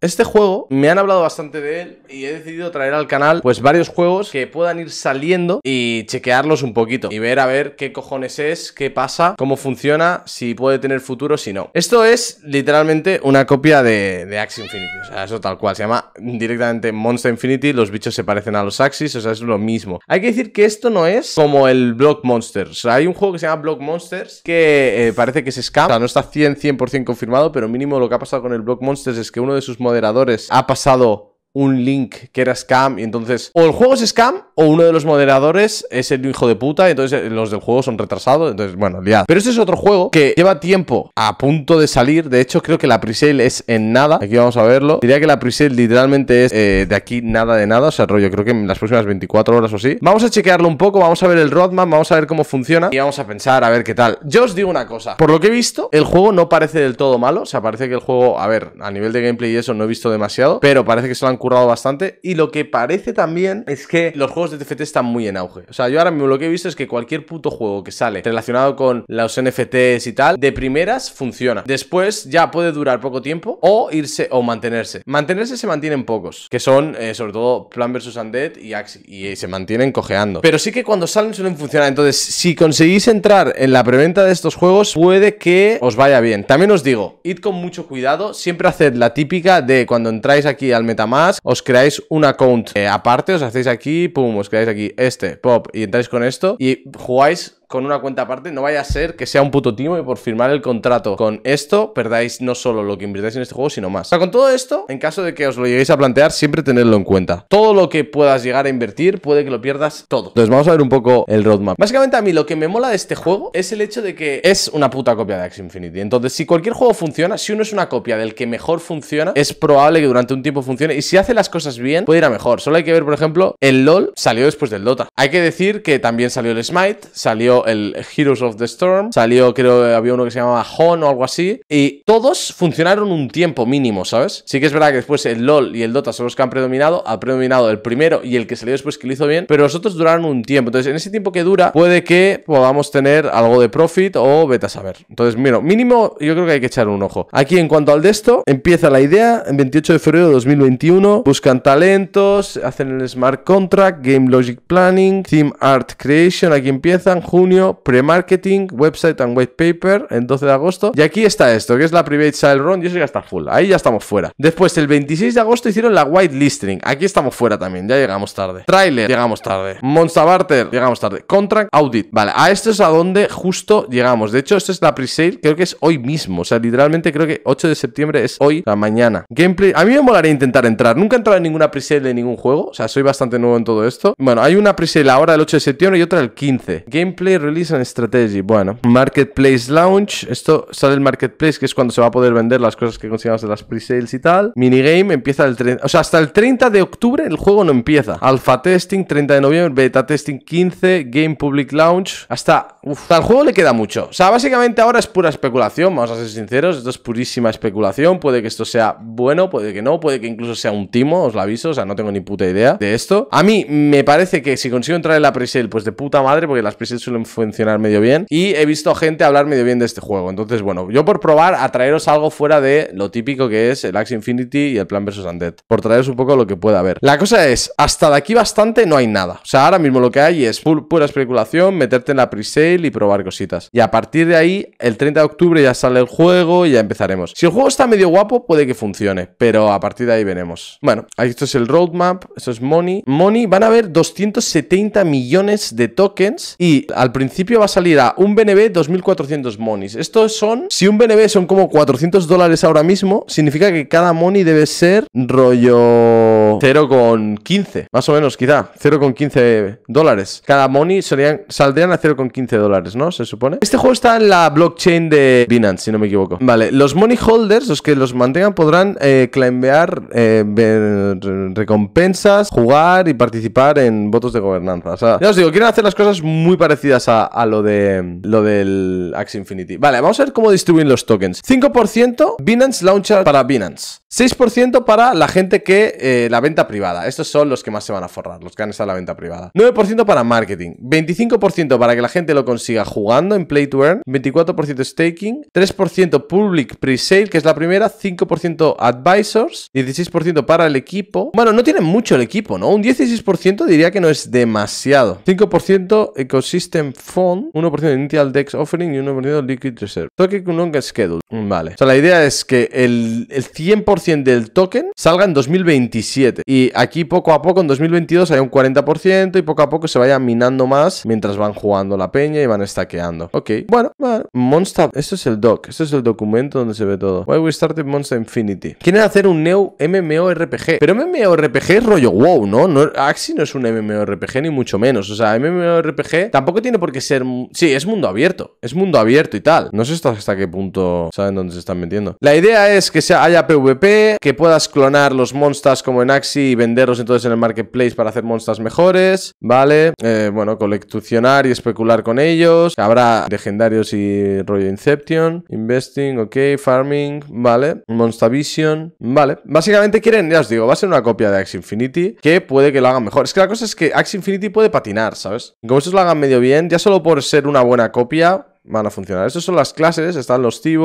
Este juego me han hablado bastante de él y he decidido traer al canal pues varios juegos que puedan ir saliendo y chequearlos un poquito y ver a ver qué cojones es, qué pasa, cómo funciona, si puede tener futuro, si no. Esto es literalmente una copia de, de Infinity, o sea, eso tal cual, se llama directamente Monster Infinity, los bichos se parecen a los Axis, o sea, es lo mismo. Hay que decir que esto no es como el Block Monsters, o sea, hay un juego que se llama Block Monsters que eh, parece que es scam, o sea, no está 100%, 100 confirmado, pero mínimo lo que ha pasado con el Block Monsters es que uno de sus moderadores ha pasado un link que era scam y entonces o el juego es scam o uno de los moderadores es el hijo de puta y entonces eh, los del juego son retrasados, entonces bueno, ya Pero este es otro juego que lleva tiempo a punto de salir, de hecho creo que la presale es en nada, aquí vamos a verlo, diría que la presale literalmente es eh, de aquí nada de nada, o sea, rollo, creo que en las próximas 24 horas o así. Vamos a chequearlo un poco, vamos a ver el roadmap, vamos a ver cómo funciona y vamos a pensar a ver qué tal. Yo os digo una cosa, por lo que he visto, el juego no parece del todo malo, o sea, parece que el juego, a ver, a nivel de gameplay y eso no he visto demasiado, pero parece que se lo bastante. Y lo que parece también es que los juegos de TFT están muy en auge. O sea, yo ahora mismo lo que he visto es que cualquier puto juego que sale relacionado con los NFTs y tal, de primeras funciona. Después ya puede durar poco tiempo o irse o mantenerse. Mantenerse se mantienen pocos, que son eh, sobre todo Plan vs. Undead y Axi. Y eh, se mantienen cojeando. Pero sí que cuando salen suelen funcionar. Entonces, si conseguís entrar en la preventa de estos juegos, puede que os vaya bien. También os digo, id con mucho cuidado. Siempre haced la típica de cuando entráis aquí al Metamask os creáis un account eh, aparte, os hacéis aquí, pum, os creáis aquí este, pop, y entráis con esto y jugáis con una cuenta aparte, no vaya a ser que sea un puto timo y por firmar el contrato con esto perdáis no solo lo que invirtáis en este juego, sino más. O sea, con todo esto, en caso de que os lo lleguéis a plantear, siempre tenedlo en cuenta. Todo lo que puedas llegar a invertir, puede que lo pierdas todo. Entonces vamos a ver un poco el roadmap. Básicamente a mí lo que me mola de este juego es el hecho de que es una puta copia de Axie Infinity. Entonces si cualquier juego funciona, si uno es una copia del que mejor funciona, es probable que durante un tiempo funcione y si hace las cosas bien, puede ir a mejor. Solo hay que ver, por ejemplo, el LOL salió después del Dota. Hay que decir que también salió el Smite, salió el Heroes of the Storm, salió, creo que eh, había uno que se llamaba Hon o algo así, y todos funcionaron un tiempo mínimo, ¿sabes? Sí que es verdad que después el LOL y el Dota son los que han predominado, ha predominado el primero y el que salió después que lo hizo bien, pero los otros duraron un tiempo. Entonces, en ese tiempo que dura, puede que podamos tener algo de profit o beta a saber. Entonces, mira, mínimo yo creo que hay que echar un ojo. Aquí, en cuanto al de esto, empieza la idea en 28 de febrero de 2021, buscan talentos, hacen el smart contract, game logic planning, theme art creation, aquí empiezan, junio junio, pre-marketing, website and white paper, el 12 de agosto. Y aquí está esto, que es la private sale run, y eso ya está full, ahí ya estamos fuera. Después, el 26 de agosto hicieron la white listing, aquí estamos fuera también, ya llegamos tarde. Trailer, llegamos tarde. Monster Barter, llegamos tarde. Contract Audit, vale, a esto es a donde justo llegamos. De hecho, esto es la pre-sale, creo que es hoy mismo, o sea, literalmente creo que 8 de septiembre es hoy, la mañana. Gameplay, a mí me molaría intentar entrar, nunca he entrado en ninguna pre-sale de ningún juego, o sea, soy bastante nuevo en todo esto. Bueno, hay una pre-sale ahora el 8 de septiembre y otra el 15. Gameplay Release and Strategy. Bueno, Marketplace Launch. Esto sale el Marketplace, que es cuando se va a poder vender las cosas que consigamos de las pre-sales y tal. Minigame empieza el 30. O sea, hasta el 30 de octubre el juego no empieza. Alpha Testing, 30 de noviembre. Beta Testing, 15. Game Public Launch. Hasta. Uf, al juego le queda mucho. O sea, básicamente ahora es pura especulación. Vamos a ser sinceros. Esto es purísima especulación. Puede que esto sea bueno, puede que no. Puede que incluso sea un timo, os lo aviso. O sea, no tengo ni puta idea de esto. A mí me parece que si consigo entrar en la pre-sale, pues de puta madre, porque las pre-sales suelen funcionar medio bien. Y he visto gente hablar medio bien de este juego. Entonces, bueno, yo por probar a traeros algo fuera de lo típico que es el Axe Infinity y el Plan vs. Undead. Por traeros un poco lo que pueda haber. La cosa es, hasta de aquí bastante no hay nada. O sea, ahora mismo lo que hay es pura especulación, meterte en la pre-sale y probar cositas. Y a partir de ahí, el 30 de octubre ya sale el juego y ya empezaremos. Si el juego está medio guapo, puede que funcione. Pero a partir de ahí veremos. Bueno, esto es el roadmap, esto es Money. Money, van a haber 270 millones de tokens y al al principio va a salir a un BNB 2400 monis. Estos son, si un BNB son como 400 dólares ahora mismo, significa que cada money debe ser rollo... 0,15, más o menos quizá, 0,15 dólares. Cada money saldrían a 0,15 dólares, ¿no? Se supone. Este juego está en la blockchain de Binance, si no me equivoco. Vale, los money holders, los que los mantengan, podrán eh, claimbear eh, recompensas, jugar y participar en votos de gobernanza. O sea, ya os digo, quieren hacer las cosas muy parecidas a, lo, de, lo del Axe Infinity. Vale, vamos a ver cómo distribuyen los tokens. 5% Binance Launcher para Binance. 6% para la gente que eh, la la venta privada. Estos son los que más se van a forrar, los que han estado en la venta privada. 9% para marketing, 25% para que la gente lo consiga jugando en Play to Earn, 24% staking, 3% public pre-sale, que es la primera, 5% advisors, 16% para el equipo. Bueno, no tiene mucho el equipo, ¿no? Un 16% diría que no es demasiado. 5% ecosystem fund, 1% initial dex offering y 1% liquid reserve. Token long schedule. Vale. O sea, la idea es que el, el 100% del token salga en 2027. Y aquí poco a poco, en 2022, hay un 40% y poco a poco se vaya minando más mientras van jugando la peña y van stackeando. Ok, bueno, Monster, esto es el doc, esto es el documento donde se ve todo. Why we started Monster Infinity. Quieren hacer un Neo MMORPG, pero MMORPG es rollo wow, ¿no? ¿no? Axi no es un MMORPG ni mucho menos, o sea, MMORPG tampoco tiene por qué ser... Sí, es mundo abierto, es mundo abierto y tal. No sé hasta, qué punto saben dónde se están metiendo. La idea es que haya PvP, que puedas clonar los monsters como en Axi y venderlos entonces en el marketplace para hacer monstras mejores, ¿vale? Eh, bueno, coleccionar y especular con ellos. Habrá legendarios y rollo Inception, Investing, ok, Farming, ¿vale? Monster Vision, ¿vale? Básicamente quieren, ya os digo, va a ser una copia de Axe Infinity que puede que lo hagan mejor. Es que la cosa es que Axe Infinity puede patinar, ¿sabes? Como estos lo hagan medio bien, ya solo por ser una buena copia van a funcionar. Estas son las clases, están los t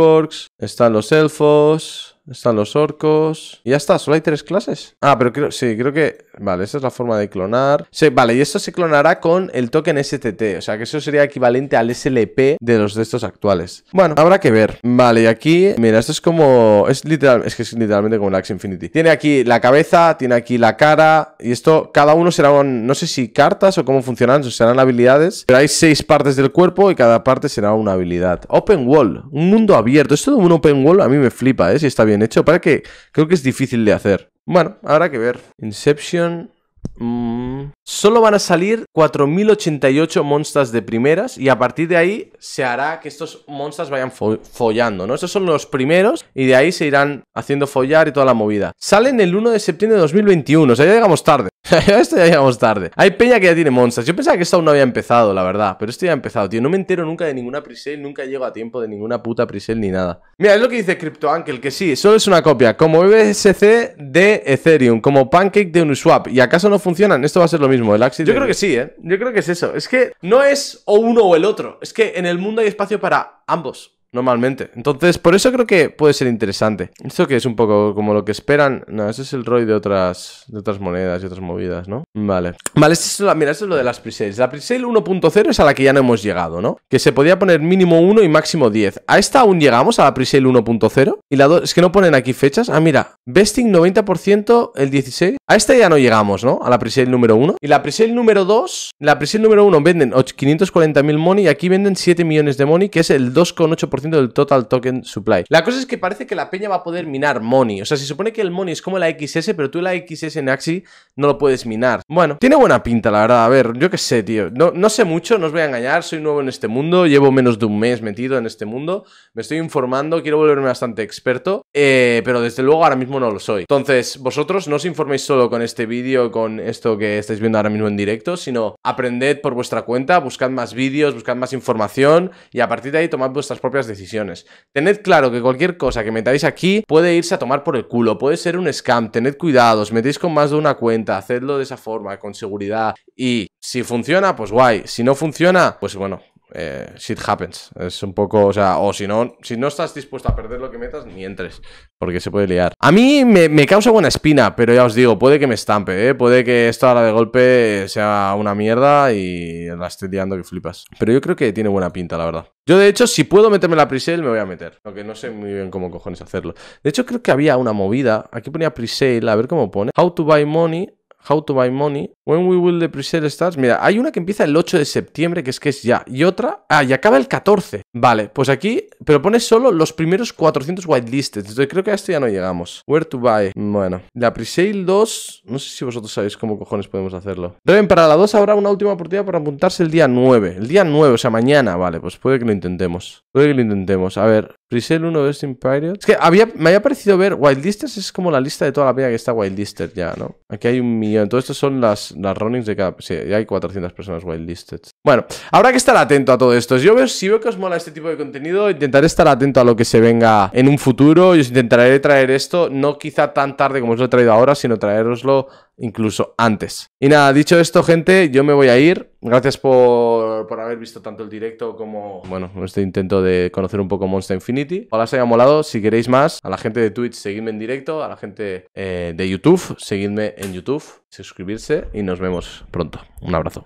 están los elfos, están los orcos. Y ya está, solo hay tres clases. Ah, pero creo, sí, creo que... Vale, esa es la forma de clonar. Sí, vale, y esto se clonará con el token STT. O sea, que eso sería equivalente al SLP de los de estos actuales. Bueno, habrá que ver. Vale, y aquí... Mira, esto es como... Es literal... Es que es literalmente como el Axe Infinity. Tiene aquí la cabeza, tiene aquí la cara. Y esto, cada uno será... Un, no sé si cartas o cómo funcionan, o serán habilidades. Pero hay seis partes del cuerpo y cada parte será una habilidad. Open Wall. Un mundo abierto. Esto de un open wall a mí me flipa, ¿eh? Si está bien hecho. Para que creo que es difícil de hacer. Bueno, habrá que ver. Inception. Mm, Solo van a salir 4.088 monstras de primeras y a partir de ahí se hará que estos monstras vayan follando, ¿no? Estos son los primeros y de ahí se irán haciendo follar y toda la movida. Salen el 1 de septiembre de 2021, o sea, ya llegamos tarde. esto ya llegamos tarde. Hay peña que ya tiene monstras. Yo pensaba que esto aún no había empezado, la verdad. Pero esto ya ha empezado, tío. No me entero nunca de ninguna prisel, nunca llego a tiempo de ninguna puta prisel ni nada. Mira, es lo que dice Crypto CryptoAnkle, que sí, solo es una copia. Como BSC de Ethereum, como Pancake de Uniswap. ¿Y acaso no funcionan? Esto va a ser lo yo creo que sí, ¿eh? Yo creo que es eso. Es que no es o uno o el otro. Es que en el mundo hay espacio para ambos normalmente. Entonces, por eso creo que puede ser interesante. Esto que es un poco como lo que esperan. No, ese es el ROI de otras, de otras monedas y otras movidas, ¿no? Vale. Vale, esto es mira, esto es lo de las pre-sales La pre-sale 1.0 es a la que ya no hemos llegado, ¿no? Que se podía poner mínimo 1 y máximo 10. A esta aún llegamos, a la pre-sale 1.0. Y la 2, es que no ponen aquí fechas. Ah, mira, vesting 90%, el 16. A esta ya no llegamos, ¿no? A la pre-sale número 1. Y la pre-sale número 2, la pre-sale número 1 venden 540.000 money y aquí venden 7 millones de money, que es el 2,8% del total token supply. La cosa es que parece que la peña va a poder minar money. O sea, se supone que el money es como la XS, pero tú la XS en Axi no lo puedes minar. Bueno, tiene buena pinta, la verdad. A ver, yo qué sé, tío. No, no sé mucho, no os voy a engañar. Soy nuevo en este mundo. Llevo menos de un mes metido en este mundo. Me estoy informando, quiero volverme bastante experto. Eh, pero desde luego ahora mismo no lo soy. Entonces, vosotros no os informéis solo con este vídeo, con esto que estáis viendo ahora mismo en directo, sino aprended por vuestra cuenta, buscad más vídeos, buscad más información y a partir de ahí tomad vuestras propias decisiones decisiones. Tened claro que cualquier cosa que metáis aquí puede irse a tomar por el culo, puede ser un scam, tened cuidado, os metéis con más de una cuenta, hacedlo de esa forma, con seguridad y si funciona, pues guay, si no funciona, pues bueno, eh, shit happens. Es un poco, o sea, o si no, si no estás dispuesto a perder lo que metas, ni entres, porque se puede liar. A mí me, causa buena espina, pero ya os digo, puede que me estampe, ¿eh? puede que esto ahora de golpe sea una mierda y la esté liando que flipas. Pero yo creo que tiene buena pinta, la verdad. Yo, de hecho, si puedo meterme la presale, me voy a meter. Aunque no sé muy bien cómo cojones hacerlo. De hecho, creo que había una movida. Aquí ponía presale, a ver cómo pone. How to buy money How to Buy Money, When We Will the Presale Starts. Mira, hay una que empieza el 8 de septiembre, que es que es ya, y otra, ah, y acaba el 14. Vale, pues aquí, pero pone solo los primeros 400 whitelisted, entonces creo que a esto ya no llegamos. Where to Buy, bueno. La pre-sale 2, no sé si vosotros sabéis cómo cojones podemos hacerlo. Reven, para la 2 habrá una última oportunidad para apuntarse el día 9. El día 9, o sea, mañana, vale, pues puede que lo intentemos. Puede que lo intentemos. A ver, Resell 1 vs Empire. Es que había, me había parecido ver. Wildlisters es como la lista de toda la vida que está Wildlisted ya, ¿no? Aquí hay un millón. Todo esto son las, las runnings de cada. Sí, ya hay 400 personas Wildlisted. Bueno, habrá que estar atento a todo esto. Yo veo, si veo que os mola este tipo de contenido, intentaré estar atento a lo que se venga en un futuro. y os intentaré traer esto, no quizá tan tarde como os lo he traído ahora, sino traeroslo incluso antes. Y nada, dicho esto, gente, yo me voy a ir. Gracias por, haber visto tanto el directo como, bueno, este intento de conocer un poco Monster Infinity. Ojalá os haya molado. Si queréis más, a la gente de Twitch, seguidme en directo. A la gente eh, de YouTube, seguidme en YouTube, suscribirse y nos vemos pronto. Un abrazo.